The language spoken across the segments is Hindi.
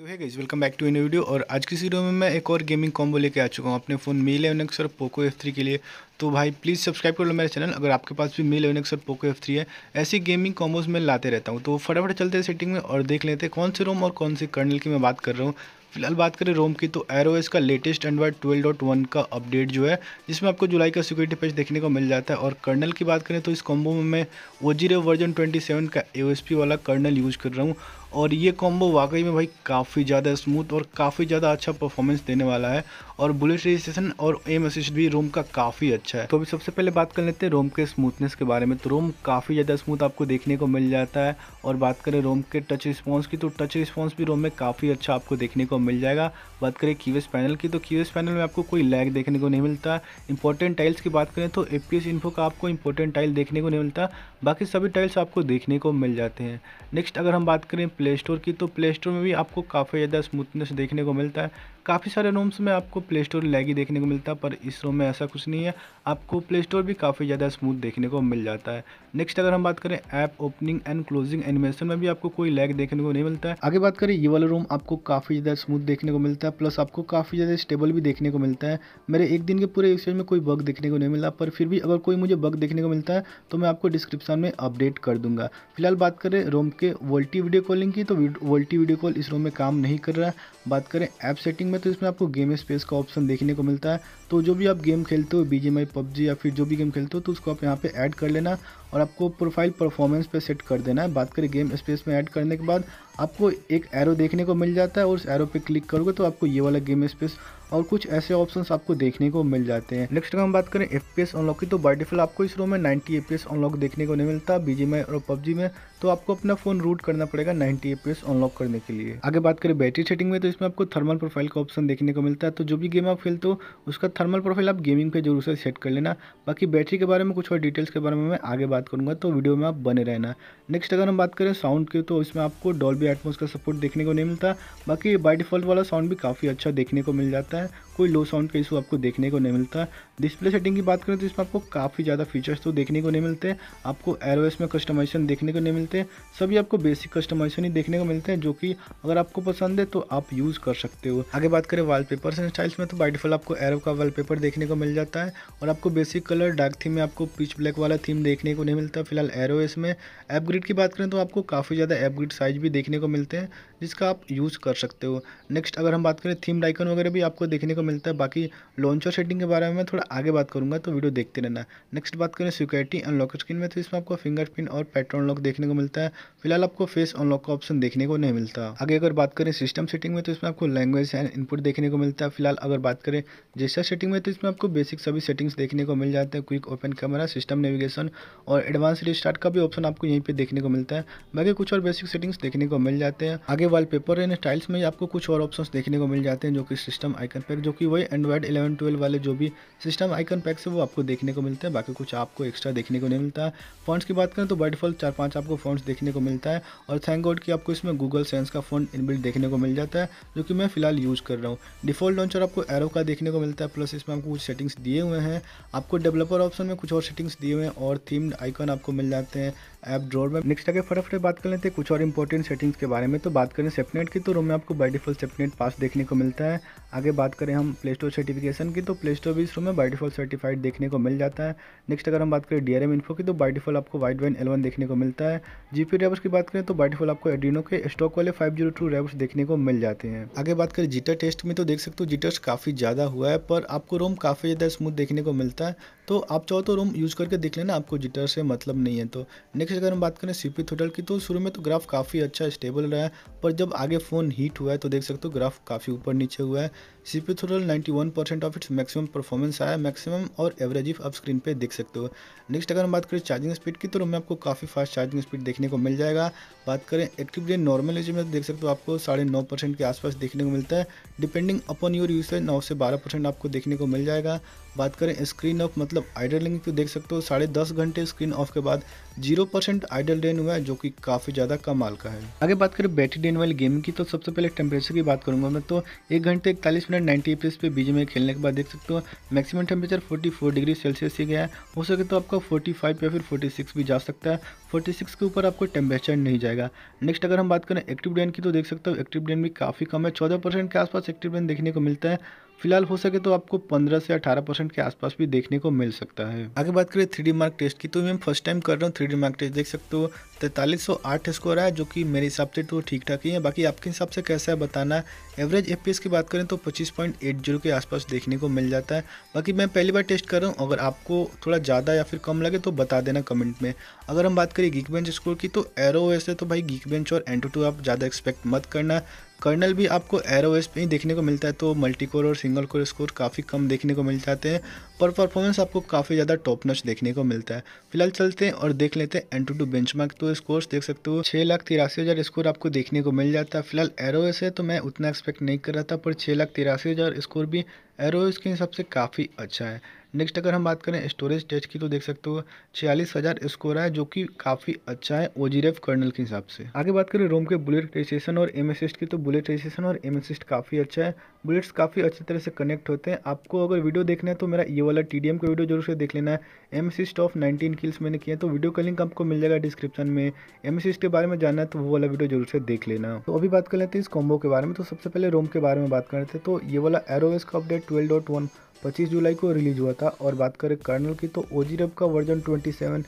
सो है guys welcome back to in video और आज की वीडियो में मैं एक और गेमिंग कॉम्बो लेके आ चुका हूँ अपने फ़ोन मी इलेवन एक्स और पोको एफ थ्री के लिए तो भाई प्लीज़ सब्सक्राइब कर लो मेरा चैनल अगर आपके पास भी मी इलेवन एक्स और पोको एफ थ्री है ऐसी गेमिंग कॉम्बोज मैं लाते रहता हूँ तो फटाफट चलते हैं सेटिंग में और देख लेते हैं कौन से रोम और कौन से कर्नल की मैं बात कर रहा हूँ फिलहाल बात करें रोम की तो एरो का latest Android twelve dot one का अपडेट जो है जिसमें आपको जुलाई का सिक्योरिटी पेज देखने को मिल जाता है और कर्नल की बात करें तो इस कॉम्बो में मैं ओ वर्जन ट्वेंटी सेवन का ए वाला कर्नल यूज़ कर रहा हूँ और ये कॉम्बो वाकई में भाई काफ़ी ज़्यादा स्मूथ और काफ़ी ज़्यादा अच्छा परफॉर्मेंस देने वाला है और बुलेट रजिस्ट्रेशन और एम असिस्ट भी रोम का काफ़ी अच्छा है तो अभी सबसे पहले बात कर लेते हैं रोम के स्मूथनेस के बारे में तो रोम काफ़ी ज़्यादा स्मूथ आपको देखने को मिल जाता है और बात करें रोम के टच रिस्पॉन्स की तो टच रिस्पॉन्स भी रोम में काफ़ी अच्छा आपको देखने को मिल जाएगा बात करें कीवेस पैनल की तो कीवेस पैनल में आपको कोई लैग देखने को नहीं मिलता इंपॉर्टेंट टाइल्स की बात करें तो ए इन्फो का आपको इंपॉर्टेंट टाइल देखने को नहीं मिलता बाकी सभी टाइल्स आपको देखने को मिल जाते हैं नेक्स्ट अगर हम बात करें प्ले स्टोर की तो प्ले स्टोर में भी आपको काफ़ी ज़्यादा स्मूथनेस देखने को मिलता है काफ़ी सारे रोम्स में आपको प्ले स्टोर लैगी देखने को मिलता है पर इस रोम में ऐसा कुछ नहीं है आपको प्ले स्टोर भी काफ़ी ज़्यादा स्मूथ देखने को मिल जाता है नेक्स्ट अगर हम बात करें app opening and closing animation में भी आपको कोई लैग देखने को नहीं मिलता है आगे बात करें ये वाला रोम आपको काफ़ी ज़्यादा स्मूथ देखने को मिलता है प्लस आपको काफ़ी ज़्यादा स्टेबल भी देखने को मिलता है मेरे एक दिन के पूरे यूसेज में कोई बग देखने को नहीं मिला पर फिर भी अगर कोई मुझे बग देखने को मिलता है तो मैं आपको डिस्क्रिप्शन में अपडेट कर दूंगा फिलहाल बात करें रोम के वोल्टी वीडियो कॉलिंग की तो वोल्टी वीडियो कॉल इस रोम में काम नहीं कर रहा है बात करें ऐप सेटिंग में जाओगे तो इसमें आपको गेम स्पेस का ऑप्शन देखने को मिलता है तो जो भी आप गेम खेलते हो बी जी पबजी या फिर जो भी गेम खेलते हो तो उसको आप यहाँ पर ऐड कर लेना और आपको प्रोफाइल परफॉर्मेंस पे सेट कर देना है बात करें गेम स्पेस में ऐड करने के बाद आपको एक एरो देखने को मिल जाता है और उस एरो पे क्लिक करोगे तो आपको ये वाला गेम स्पेस और कुछ ऐसे ऑप्शन आपको देखने को मिल जाते हैं नेक्स्ट अगर हम बात करें एफ पी एस अनलॉक की तो बाई डिफॉल्ट आपको इस रो में 90 एफ पी एस अनलॉक देखने को नहीं मिलता बी में और पबजी में तो आपको अपना फोन रूट करना पड़ेगा 90 एफ पी एस अनलॉक करने के लिए आगे बात करें बैटरी सेटिंग में तो इसमें आपको थर्मल प्रोफाइल का ऑप्शन देखने को मिलता है तो जो भी गेम आप खेलते हो उसका थर्मल प्रोफाइल आप गेमिंग पे जरूर से सेट कर लेना बाकी बैटरी के बारे में कुछ और डिटेल्स के बारे में आगे बात बात करूँगा तो वीडियो में आप बने रहना नेक्स्ट अगर हम बात करें साउंड की तो इसमें आपको डॉल्बी एटमोस का सपोर्ट देखने को नहीं मिलता बाकी बाई डिफ़ॉल्ट वाला साउंड भी काफ़ी अच्छा देखने को मिल जाता है कोई लो साउंड का इशू आपको देखने को नहीं मिलता डिस्प्ले सेटिंग की बात करें तो इसमें आपको काफ़ी ज़्यादा फीचर्स तो देखने को नहीं मिलते आपको एरोस में कस्टमाइजेशन देखने को नहीं मिलते सभी आपको बेसिक कस्टमाइजेशन ही देखने को मिलते हैं जो कि अगर आपको पसंद है तो आप यूज़ कर सकते हो आगे बात करें वाल पेपर एंड स्टाइल्स में तो बाइटफल आपको एरो का वाल पेपर देखने को मिल जाता है और आपको बेसिक कलर डार्क थीम में आपको पिच ब्लैक वाला थीम देखने को नहीं मिलता फिलहाल एरो में एपग्रिड की बात करें तो आपको काफ़ी ज़्यादा एपग्रिड साइज भी देखने को मिलते हैं जिसका आप यूज़ कर सकते हो नेक्स्ट अगर हम बात करें थीम डाइकन वगैरह भी आपको देखने को मिलता है बाकी लॉन्च और सेटिंग के बारे में मैं थोड़ा आगे बात करूँगा तो वीडियो देखते रहना नेक्स्ट बात करें सिक्योरिटी अनलॉक स्क्रीन में तो इसमें आपको फिंगरप्रिंट और पैटर्न लॉक देखने को मिलता है फिलहाल आपको फेस अनलॉक का ऑप्शन देखने को नहीं मिलता आगे अगर बात करें सिस्टम सेटिंग में तो इसमें आपको लैंग्वेज एंड इनपुट देखने को मिलता है फिलहाल अगर बात करें जैसा सेटिंग में तो इसमें आपको बेसिक सभी सेटिंग्स देखने को मिल जाते हैं quick open camera system navigation और एडवांस रिस्टार्ट का भी ऑप्शन आपको यहीं पर देखने को मिलता है बाकी कुछ और बेसिक सेटिंग्स देखने को मिल जाते हैं आगे वाल पेपर एंड स्टाइल्स में आपको कुछ और ऑप्शन देखने को मिल जाते हैं जो कि सिस्टम आइकन पर जो जबकि वही एंड्रॉयड एलेवन ट्वेल्व वाले जो भी सिस्टम आइकन पैक्स है वो आपको देखने को मिलते हैं बाकी कुछ आपको एक्स्ट्रा देखने को नहीं मिलता है फोन की बात करें तो बाइटफॉल चार पाँच आपको फोन देखने को मिलता है और थैंक गॉड कि आपको इसमें गूगल सेंस का फ़ोन इनबिल्ट देखने को मिल जाता है जो कि मैं फिलहाल यूज़ कर रहा हूँ डिफॉल्ट लॉन्चर आपको एरो का देखने को मिलता है प्लस इसमें आपको कुछ सेटिंग्स दिए हुए हैं आपको डेवलपर ऑप्शन में कुछ और सेटिंग्स दिए हुए हैं और थीम्ड आइकन आपको मिल जाते हैं ऐप ड्रॉर में नेक्स्ट आगे फटाफट बात कर लेते हैं कुछ और इंपॉर्टेंट सेटिंग्स के बारे में तो बात करें सेपनेट की तो रोम में आपको बाई डिफॉल्ट सेपनेट पास देखने को मिलता है आगे बात करें हम प्ले स्टोर सर्टिफिकेशन की तो प्ले स्टोर भी इसमें बाई डिफॉल्ट सर्टिफाइड देखने को मिल जाता है नेक्स्ट अगर हम बात करें डीआरएम इन्फो की तो बाई डिफॉल्ट आपको वाइट वाइन एलवन देखने को मिलता है जीपी पी की बात करें तो बाई डिफॉल्ट आपको एडिनो के स्टॉक वाले फाइव जीरो टू रैब्स देखने को मिल जाते हैं आगे बात करें जीटर टेस्ट में तो देख सकते हो जीटर्स काफ़ी ज़्यादा हुआ है पर आपको रोम काफ़ी ज़्यादा स्मूथ देखने को मिलता है तो आप चाहो तो रोम यूज़ करके देख लेना आपको जिटर से मतलब नहीं है तो नेक्स्ट अगर हम बात करें सी थोटल की तो शुरू में तो ग्राफ काफ़ी अच्छा स्टेबल रहा है पर जब आगे फ़ोन हीट हुआ है तो देख सकते हो ग्राफ काफ़ी ऊपर नीचे हुआ है C P throttle ninety one percent of its maximum performance आया मैक्सिमम और एवरेज आप स्क्रीन पर देख सकते हो नेक्स्ट अगर हम बात करें चार्जिंग स्पीड की तो रोम में आपको काफ़ी फास्ट चार्जिंग स्पीड देखने को मिल जाएगा बात करें एक्टिव डे नॉर्मल यूज में तो देख सकते हो आपको साढ़े नौ परसेंट के आसपास देखने को मिलता है डिपेंडिंग अपॉन योर यूज नौ से बारह परसेंट आपको देखने को मिल जाएगा बात करें स्क्रीन ऑफ मतलब आइडलिंग पे देख सकते हो साढ़े दस घंटे स्क्रीन ऑफ के बाद जीरो परसेंट आइडल डेन हुआ है जो कि काफ़ी ज़्यादा कमाल का है आगे बात करें बैटरी डेन वाली गेम की तो सबसे पहले टेम्परेचर की बात करूंगा मैं तो एक घंटे इकतालीस मिनट नाइन्टी एपीएस पे बीजे में खेलने के बाद देख सकते हो maximum temperature forty four degree Celsius ही गया है हो सके तो आपका फोर्टी फाइव या फिर फोर्टी सिक्स भी जा सकता है फोर्टी सिक्स के ऊपर आपको टेम्परेचर नहीं जाएगा नेक्स्ट अगर हम बात करें एक्टिव डेन की तो देख सकते हो एक्टिव डेन भी काफ़ी कम है चौदह परसेंट के आसपास एक्टिव डेन देखने को मिलता है फिलहाल हो सके तो आपको 15 से 18 परसेंट के आसपास भी देखने को मिल सकता है आगे बात करें थ्री मार्क टेस्ट की तो मैं फर्स्ट टाइम कर रहा हूँ थ्री मार्क टेस्ट देख सकते हो तैतालीस सौ आठ स्कोर है जो कि मेरे हिसाब से तो ठीक ठाक ही है बाकी आपके हिसाब से कैसा है बताना एवरेज एफ की बात करें तो पच्चीस पॉइंट एट जीरो के आसपास देखने को मिल जाता है बाकी मैं पहली बार टेस्ट कर रहा हूँ अगर आपको थोड़ा ज़्यादा या फिर कम लगे तो बता देना कमेंट में अगर हम बात करें गीक बेंच स्कोर की तो एरो वैसे तो भाई गीक बेंच और एन आप ज़्यादा एक्सपेक्ट मत करना कर्नल भी आपको एरो एस पे ही देखने को मिलता है तो मल्टी कोर और सिंगल कोर स्कोर काफ़ी कम देखने को मिल जाते हैं पर परफॉर्मेंस आपको काफ़ी ज़्यादा टॉप नच देखने को मिलता है फिलहाल चलते हैं और देख लेते हैं एन टू टू बेंच तो स्कोर्स देख सकते हो छः लाख तिरासी हज़ार स्कोर आपको देखने को मिल जाता है फिलहाल एरो एस है तो मैं उतना एक्सपेक्ट नहीं कर रहा था पर छः लाख तिरासी हज़ार स्कोर भी एरो एस के हिसाब से काफ़ी अच्छा है नेक्स्ट अगर हम बात करें स्टोरेज टेस्ट की तो देख सकते हो छियालीस हज़ार स्कोर है जो कि काफ़ी अच्छा है ओ जी कर्नल के हिसाब से आगे बात करें रोम के बुलेट रजिस्ट्रेशन और एम की तो बुलेट रजिस्ट्रेशन और एम काफ़ी अच्छा है बुलेट्स काफ़ी अच्छी तरह से कनेक्ट होते हैं आपको अगर वीडियो देखना है तो मेरा ये वाला टी डी एम का वीडियो जरूर से देख लेना है एम सिस्ट ऑफ नाइनटीन किल्स मैंने किया तो वीडियो का लिंक आपको मिल जाएगा डिस्क्रिप्शन में एम एस के बारे में जानना है तो वो वाला वीडियो जरूर से देख लेना तो अभी बात कर लेते हैं इस कॉम्बो के बारे में तो सबसे पहले रोम के बारे में बात करते हैं तो ये वाला एरोस का अपडेट ट्वेल्व डॉट वन 25 जुलाई को रिलीज हुआ था और बात करें कर्नल की तो ओ का वर्जन 27 सेवन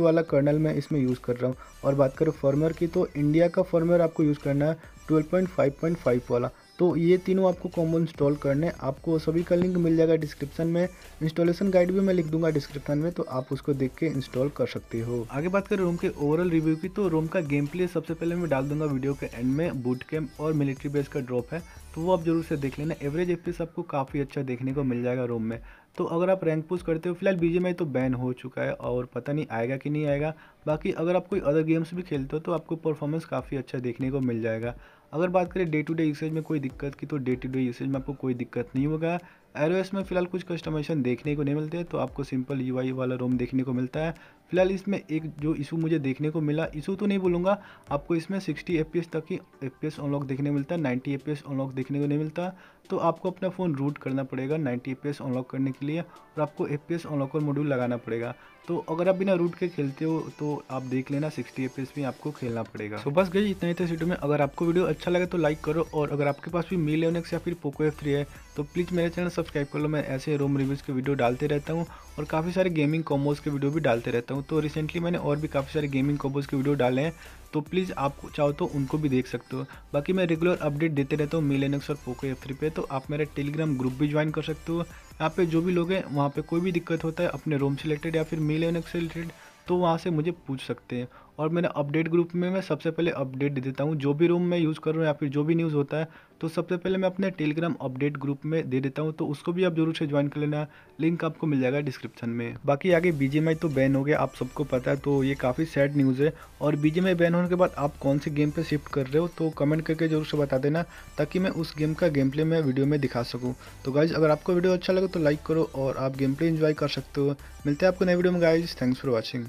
वाला कर्नल मैं इसमें यूज़ कर रहा हूँ और बात करें फर्मवेयर की तो इंडिया का फर्मवेयर आपको यूज़ करना है 12.5.5 वाला तो ये तीनों आपको कॉम्बो इंस्टॉल करने आपको सभी का लिंक मिल जाएगा डिस्क्रिप्शन में इंस्टॉलेशन गाइड भी मैं लिख दूंगा डिस्क्रिप्शन में तो आप उसको देख के इंस्टॉल कर सकते हो आगे बात करें रोम के ओवरऑल रिव्यू की तो रोम का गेम प्ले सबसे पहले मैं डाल दूंगा वीडियो के एंड में बूट कैम्प और मिलिट्री बेस का ड्रॉप है तो वो आप जरूर से देख लेना एवरेज एफ आपको काफ़ी अच्छा देखने को मिल जाएगा रोम में तो अगर आप रैंक पुस्ट करते हो फिलहाल बीजे में तो बैन हो चुका है और पता नहीं आएगा कि नहीं आएगा बाकी अगर आप कोई अदर गेम्स भी खेलते हो तो आपको परफॉर्मेंस काफ़ी अच्छा देखने को मिल जाएगा अगर बात करें डे टू डे यूसेज में कोई दिक्कत की तो डे टू डे यूसेज में आपको कोई दिक्कत नहीं होगा एरो में फिलहाल कुछ कस्टमाइजेशन देखने को नहीं मिलते तो आपको सिंपल यू वाला रोम देखने को मिलता है फिलहाल इसमें एक जो इशू मुझे देखने को मिला इशू तो नहीं बोलूँगा आपको इसमें 60 एफ तक ही एफ अनलॉक देखने मिलता है 90 एफ अनलॉक देखने को नहीं मिलता तो आपको अपना फ़ोन रूट करना पड़ेगा 90 एफ अनलॉक करने के लिए और आपको एफ पी अनलॉकर मॉड्यूल लगाना पड़ेगा तो अगर आप बिना रूट के खेलते हो तो आप देख लेना सिक्सटी एफ में आपको खेलना पड़ेगा तो बस गई इतना ही था वीडियो में अगर आपको वीडियो अच्छा लगे तो लाइक करो और अगर आपके पास भी मिले लेनेक्स या फिर पोको एफ है तो प्लीज़ मेरे चैनल सब्सक्राइब कर लो मैं ऐसे रोम रिव्यूज़ के वीडियो डालते रहता हूँ और काफ़ी सारे गेमिंग कॉम्बोज़ के वीडियो भी डालते रहता हूँ तो रिसेंटली मैंने और भी काफ़ी सारे गेमिंग कॉम्बोज़ के वीडियो डाले हैं तो प्लीज़ आप चाहो तो उनको भी देख सकते हो बाकी मैं रेगुलर अपडेट देते रहता हूँ मिलेनक्स और पोको एफ थ्री पे तो आप मेरा टेलीग्राम ग्रुप भी ज्वाइन कर सकते हो यहाँ पे जो भी लोग हैं वहाँ पे कोई भी दिक्कत होता है अपने रोम से रिलेटेड या फिर मिलेनक्स से रिलेटेड तो वहाँ से मुझे पूछ सकते हैं और मैंने अपडेट ग्रुप में मैं सबसे पहले अपडेट दे देता हूँ जो भी रूम मैं यूज़ कर रहा हूँ या फिर जो भी न्यूज़ होता है तो सबसे पहले मैं अपने टेलीग्राम अपडेट ग्रुप में दे देता हूँ तो उसको भी आप जरूर से ज्वाइन कर लेना लिंक आपको मिल जाएगा डिस्क्रिप्शन में बाकी आगे बी तो बैन हो गया आप सबको पता है तो ये काफ़ी सैड न्यूज़ है और बी बैन होने के बाद आप कौन से गेम पर शिफ्ट कर रहे हो तो कमेंट करके जरूर से बता देना ताकि मैं उस गेम का गेम प्ले मैं वीडियो में दिखा सकूँ तो गाइज़ अगर आपको वीडियो अच्छा लगे तो लाइक करो और आप गेम प्ले इन्जॉय कर सकते हो मिलते हैं आपको नए वीडियो में गाइज थैंक्स फॉर वॉचिंग